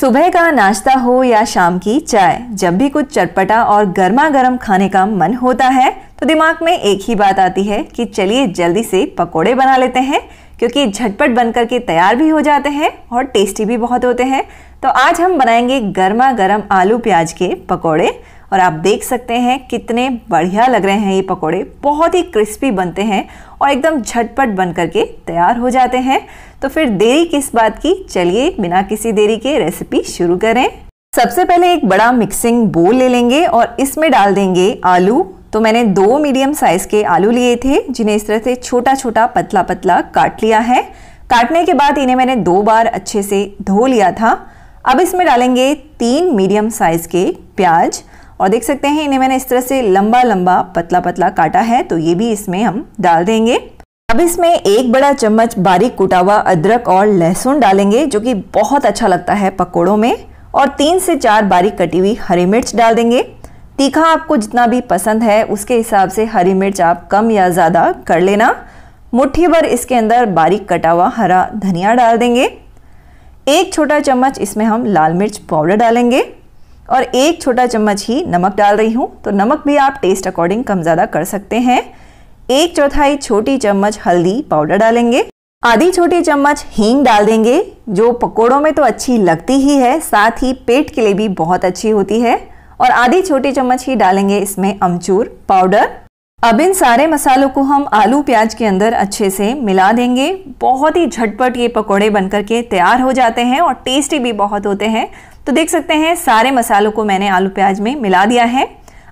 सुबह का नाश्ता हो या शाम की चाय जब भी कुछ चटपटा और गर्मा गर्म खाने का मन होता है तो दिमाग में एक ही बात आती है कि चलिए जल्दी से पकोड़े बना लेते हैं क्योंकि झटपट बन करके तैयार भी हो जाते हैं और टेस्टी भी बहुत होते हैं तो आज हम बनाएंगे गर्मा गर्म आलू प्याज के पकौड़े और आप देख सकते हैं कितने बढ़िया लग रहे हैं ये पकोड़े बहुत ही क्रिस्पी बनते हैं और एकदम झटपट बन करके तैयार हो जाते हैं तो फिर देरी किस बात की चलिए बिना किसी देरी के रेसिपी शुरू करें सबसे पहले एक बड़ा मिक्सिंग बोल ले लेंगे और इसमें डाल देंगे आलू तो मैंने दो मीडियम साइज़ के आलू लिए थे जिन्हें इस तरह से छोटा छोटा पतला पतला काट लिया है काटने के बाद इन्हें मैंने दो बार अच्छे से धो लिया था अब इसमें डालेंगे तीन मीडियम साइज़ के प्याज और देख सकते हैं इन्हें मैंने इस तरह से लंबा लंबा पतला पतला काटा है तो ये भी इसमें हम डाल देंगे अब इसमें एक बड़ा चम्मच बारीक कुटा हुआ अदरक और लहसुन डालेंगे जो कि बहुत अच्छा लगता है पकौड़ों में और तीन से चार बारीक कटी हुई हरी मिर्च डाल देंगे तीखा आपको जितना भी पसंद है उसके हिसाब से हरी मिर्च आप कम या ज़्यादा कर लेना मुट्ठी भर इसके अंदर बारीक कटा हुआ हरा धनिया डाल देंगे एक छोटा चम्मच इसमें हम लाल मिर्च पाउडर डालेंगे और एक छोटा चम्मच ही नमक डाल रही हूँ तो नमक भी आप टेस्ट अकॉर्डिंग कम ज़्यादा कर सकते हैं एक चौथाई छोटी चम्मच हल्दी पाउडर डालेंगे आधी छोटी चम्मच हींग डाल देंगे जो पकोड़ों में तो अच्छी लगती ही है साथ ही पेट के लिए भी बहुत अच्छी होती है और आधी छोटी चम्मच ही डालेंगे इसमें अमचूर पाउडर अब इन सारे मसालों को हम आलू प्याज के अंदर अच्छे से मिला देंगे बहुत ही झटपट ये पकोड़े बनकर के तैयार हो जाते हैं और टेस्टी भी बहुत होते हैं तो देख सकते हैं सारे मसालों को मैंने आलू प्याज में मिला दिया है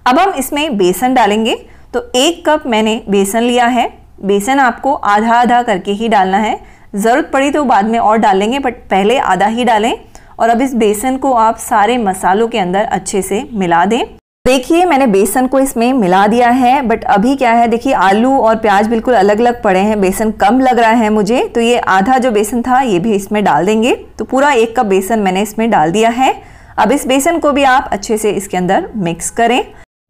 अब हम इसमें बेसन डालेंगे तो एक कप मैंने बेसन लिया है बेसन आपको आधा आधा करके ही डालना है ज़रूरत पड़ी तो बाद में और डालेंगे बट पहले आधा ही डालें और अब इस बेसन को आप सारे मसालों के अंदर अच्छे से मिला दें देखिए मैंने बेसन को इसमें मिला दिया है बट अभी क्या है देखिए आलू और प्याज बिल्कुल अलग अलग पड़े हैं बेसन कम लग रहा है मुझे तो ये आधा जो बेसन था ये भी इसमें डाल देंगे तो पूरा एक कप बेसन मैंने इसमें डाल दिया है अब इस बेसन को भी आप अच्छे से इसके अंदर मिक्स करें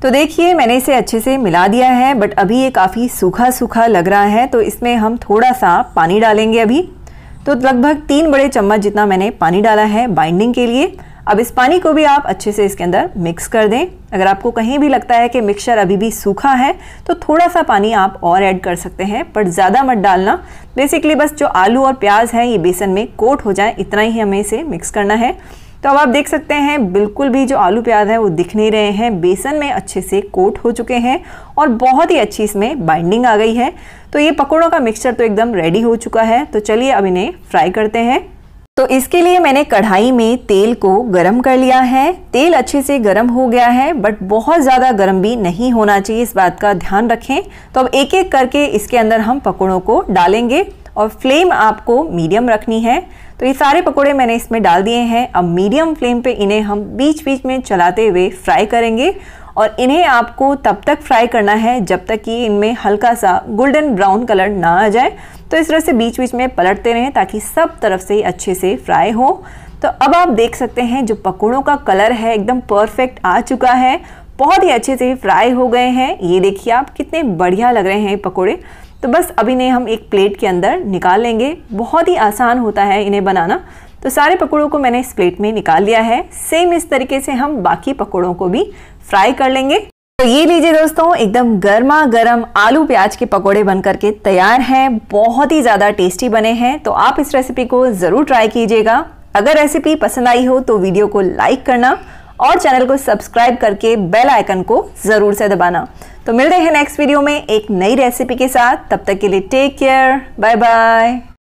तो देखिए मैंने इसे अच्छे से मिला दिया है बट अभी ये काफ़ी सूखा सूखा लग रहा है तो इसमें हम थोड़ा सा पानी डालेंगे अभी तो लगभग तीन बड़े चम्मच जितना मैंने पानी डाला है बाइंडिंग के लिए अब इस पानी को भी आप अच्छे से इसके अंदर मिक्स कर दें अगर आपको कहीं भी लगता है कि मिक्सचर अभी भी सूखा है तो थोड़ा सा पानी आप और ऐड कर सकते हैं बट ज़्यादा मत डालना बेसिकली बस जो आलू और प्याज है ये बेसन में कोट हो जाए इतना ही हमें इसे मिक्स करना है तो अब आप देख सकते हैं बिल्कुल भी जो आलू प्याज है वो दिख नहीं रहे हैं बेसन में अच्छे से कोट हो चुके हैं और बहुत ही अच्छी इसमें बाइंडिंग आ गई है तो ये पकौड़ों का मिक्सचर तो एकदम रेडी हो चुका है तो चलिए अब इन्हें फ्राई करते हैं तो इसके लिए मैंने कढ़ाई में तेल को गरम कर लिया है तेल अच्छे से गरम हो गया है बट बहुत ज़्यादा गरम भी नहीं होना चाहिए इस बात का ध्यान रखें तो अब एक एक करके इसके अंदर हम पकौड़ों को डालेंगे और फ्लेम आपको मीडियम रखनी है तो ये सारे पकौड़े मैंने इसमें डाल दिए हैं अब मीडियम फ्लेम पे इन्हें हम बीच बीच में चलाते हुए फ्राई करेंगे और इन्हें आपको तब तक फ्राई करना है जब तक कि इनमें हल्का सा गोल्डन ब्राउन कलर ना आ जाए तो इस तरह से बीच बीच में पलटते रहें ताकि सब तरफ से अच्छे से फ्राई हो तो अब आप देख सकते हैं जो पकौड़ों का कलर है एकदम परफेक्ट आ चुका है बहुत ही अच्छे से फ्राई हो गए हैं ये देखिए आप कितने बढ़िया लग रहे हैं पकोड़े तो बस अब इन्हें हम एक प्लेट के अंदर निकाल लेंगे बहुत ही आसान होता है इन्हें बनाना तो सारे पकौड़ों को मैंने इस प्लेट में निकाल लिया है सेम इस तरीके से हम बाकी पकौड़ों को भी फ्राई कर लेंगे तो ये लीजिए दोस्तों एकदम गर्मा गर्म आलू प्याज के पकोड़े बन करके तैयार हैं बहुत ही ज़्यादा टेस्टी बने हैं तो आप इस रेसिपी को ज़रूर ट्राई कीजिएगा अगर रेसिपी पसंद आई हो तो वीडियो को लाइक करना और चैनल को सब्सक्राइब करके बेल आइकन को ज़रूर से दबाना तो मिलते हैं नेक्स्ट वीडियो में एक नई रेसिपी के साथ तब तक के लिए टेक केयर बाय बाय